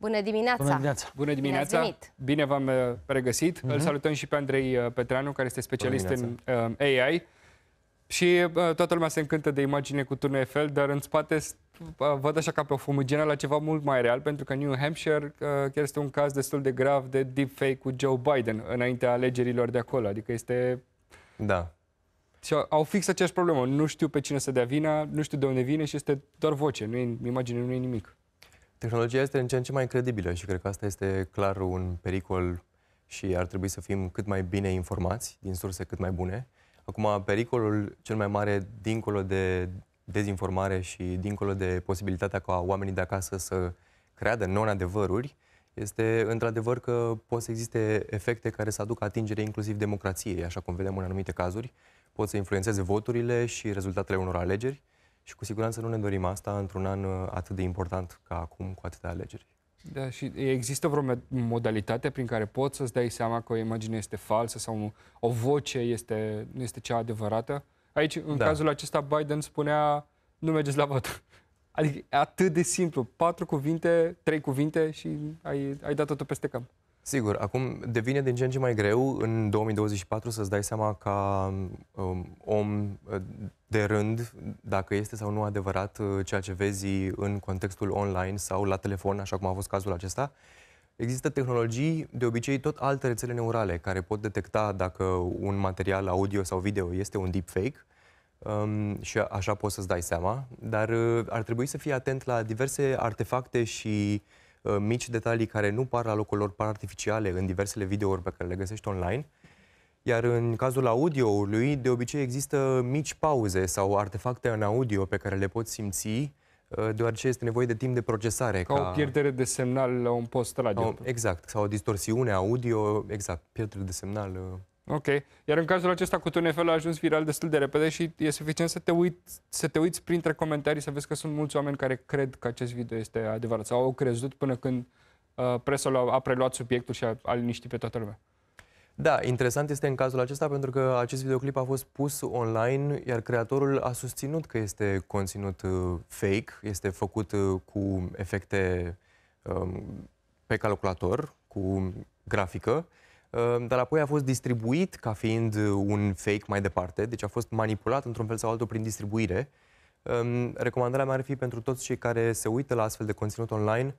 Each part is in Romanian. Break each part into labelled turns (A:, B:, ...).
A: Bună dimineața! Bună dimineața! Bună dimineața! Bine,
B: Bine v-am uh, regăsit. Uh-huh. Îl mhm. salutăm și pe Andrei uh, Petreanu, care este specialist în uh, AI. Și uh, toată lumea se încântă de imagine cu turnul Eiffel, dar în spate uh, văd așa ca pe o fumigenă la ceva mult mai real, pentru că New Hampshire uh, chiar este un caz destul de grav de deepfake cu Joe Biden înaintea alegerilor de acolo. Adică este... Da. Și au fix aceeași problemă. Nu știu pe cine să dea vina, nu știu de unde vine și este doar voce, nu e imagine, nu e nimic.
A: Tehnologia este în ce în ce mai credibilă și cred că asta este clar un pericol și ar trebui să fim cât mai bine informați, din surse cât mai bune. Acum, pericolul cel mai mare, dincolo de dezinformare și dincolo de posibilitatea ca oamenii de acasă să creadă non-adevăruri, este într-adevăr că pot să existe efecte care să aducă atingere inclusiv democrației, așa cum vedem în anumite cazuri. Pot să influențeze voturile și rezultatele unor alegeri și cu siguranță nu ne dorim asta într-un an uh, atât de important ca acum, cu atâtea alegeri.
B: Da, și există vreo modalitate prin care poți să-ți dai seama că o imagine este falsă sau o voce este, nu este cea adevărată? Aici, în da. cazul acesta, Biden spunea nu mergeți la vot. Adică atât de simplu. Patru cuvinte, trei cuvinte și ai, ai dat totul peste cap.
A: Sigur, acum devine din ce în ce mai greu în 2024 să-ți dai seama ca um, om uh, de rând dacă este sau nu adevărat uh, ceea ce vezi în contextul online sau la telefon, așa cum a fost cazul acesta. Există tehnologii, de obicei tot alte rețele neurale, care pot detecta dacă un material audio sau video este un deepfake um, și așa poți să-ți dai seama, dar uh, ar trebui să fii atent la diverse artefacte și uh, Uh, mici detalii care nu par la locul lor, par artificiale în diversele videouri pe care le găsești online. Iar în cazul audioului, de obicei există mici pauze sau artefacte în audio pe care le poți simți uh, deoarece este nevoie de timp de procesare. Ca, ca o
B: pierdere de semnal la un post radio.
A: Exact, sau o distorsiune audio, exact, pierdere de semnal uh.
B: Ok. Iar în cazul acesta cu TNF-ul a ajuns viral destul de repede și e suficient să te, uit, să te uiți printre comentarii să vezi că sunt mulți oameni care cred că acest video este adevărat sau au crezut până când uh, presa a preluat subiectul și a, a liniștit pe toată lumea.
A: Da, interesant este în cazul acesta pentru că acest videoclip a fost pus online, iar creatorul a susținut că este conținut uh, fake, este făcut uh, cu efecte uh, pe calculator, cu grafică, Ehm, dar apoi a fost distribuit ca fiind uh, un fake mai departe, deci a fost manipulat într-un fel sau altul prin distribuire. Ehm, recomandarea mea ar fi pentru toți cei care se uită la astfel de conținut online,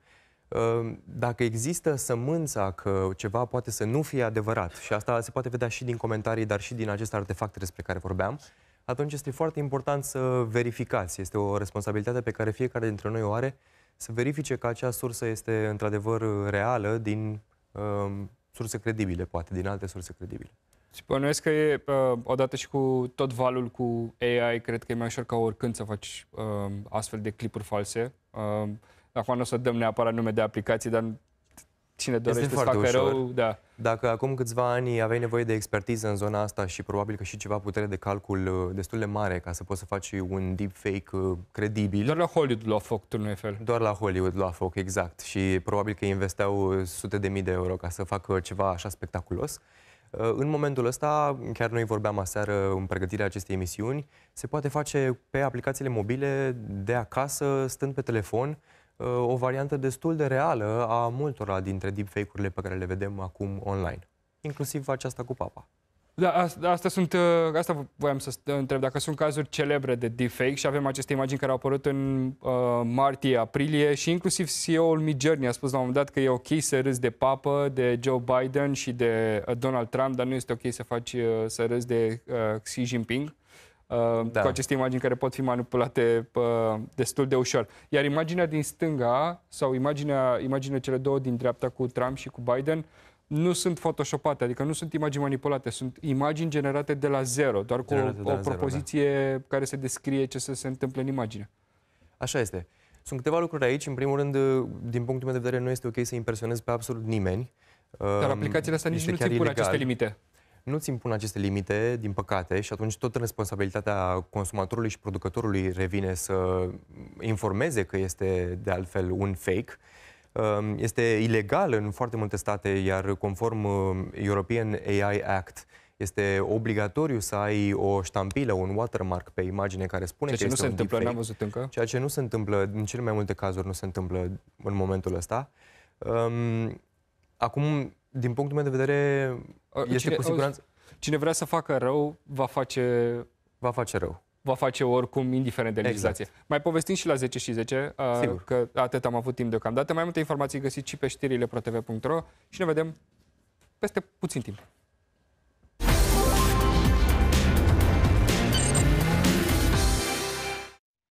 A: ehm, dacă există sămânța că ceva poate să nu fie adevărat, și asta se poate vedea și din comentarii, dar și din acest artefact despre care vorbeam, atunci este foarte important să verificați. Este o responsabilitate pe care fiecare dintre noi o are, să verifice că acea sursă este într-adevăr reală din surse credibile, poate, din alte surse credibile.
B: Și bănuiesc că e, uh, odată și cu tot valul cu AI, cred că e mai ușor ca oricând să faci uh, astfel de clipuri false. Uh, acum nu o să dăm neapărat nume de aplicații, dar cine dorește să facă ușor. rău. Da.
A: Dacă acum câțiva ani aveai nevoie de expertiză în zona asta și probabil că și ceva putere de calcul uh, destul de mare ca să poți să faci un deepfake uh, credibil. Doar la Hollywood lua foc turnul fel. Doar la Hollywood lua foc, exact. Și probabil că investeau uh, sute de mii de euro ca să facă ceva așa spectaculos. În momentul ăsta, chiar noi vorbeam aseară în pregătirea acestei emisiuni, se poate face pe aplicațiile mobile de acasă, stând pe telefon, o variantă destul de reală a multora dintre deepfake-urile pe care le vedem acum online, inclusiv aceasta cu papa.
B: Da, asta sunt, uh, asta voiam să întreb, dacă sunt cazuri celebre de deepfake și avem aceste imagini care au apărut în uh, martie, aprilie și inclusiv CEO-ul Midjourney a spus la un moment dat că e ok să râzi de papă, de Joe Biden și de uh, Donald Trump, dar nu este ok să faci uh, să râzi de uh, Xi Jinping. Uh, da. cu aceste imagini care pot fi manipulate uh, destul de ușor. Iar imaginea din stânga sau imaginea, imaginea cele două din dreapta cu Trump și cu Biden nu sunt photoshopate, adică nu sunt imagini manipulate, sunt imagini generate de la zero, doar cu generate o, o propoziție zero, da. care se descrie ce se, se întâmplă în imagine. Așa este. Sunt câteva lucruri aici. În primul rând,
A: din punctul meu de vedere, nu este ok să impresionezi pe absolut nimeni. Dar um, aplicațiile astea nici nu țin aceste limite nu ți impun aceste limite, din păcate, și atunci tot responsabilitatea consumatorului și producătorului revine să informeze că este, de altfel, un fake. Um, este ilegal în foarte multe state, iar conform uh, European AI Act, este obligatoriu să ai o ștampilă, un watermark pe imagine care spune ceea ce că nu se întâmplă, n-am văzut încă. Ceea ce nu se întâmplă, în cele mai multe cazuri nu se întâmplă în momentul ăsta. Um, acum, din punctul meu de vedere, este cine, cu siguranță...
B: Cine vrea să facă rău, va face... Va face rău. Va face oricum, indiferent de exact. legislație. Exact. Mai povestim și la 10 și 10, Sigur. că atât am avut timp deocamdată. Mai multe informații găsiți și pe știrile protv.ro și ne vedem peste puțin timp.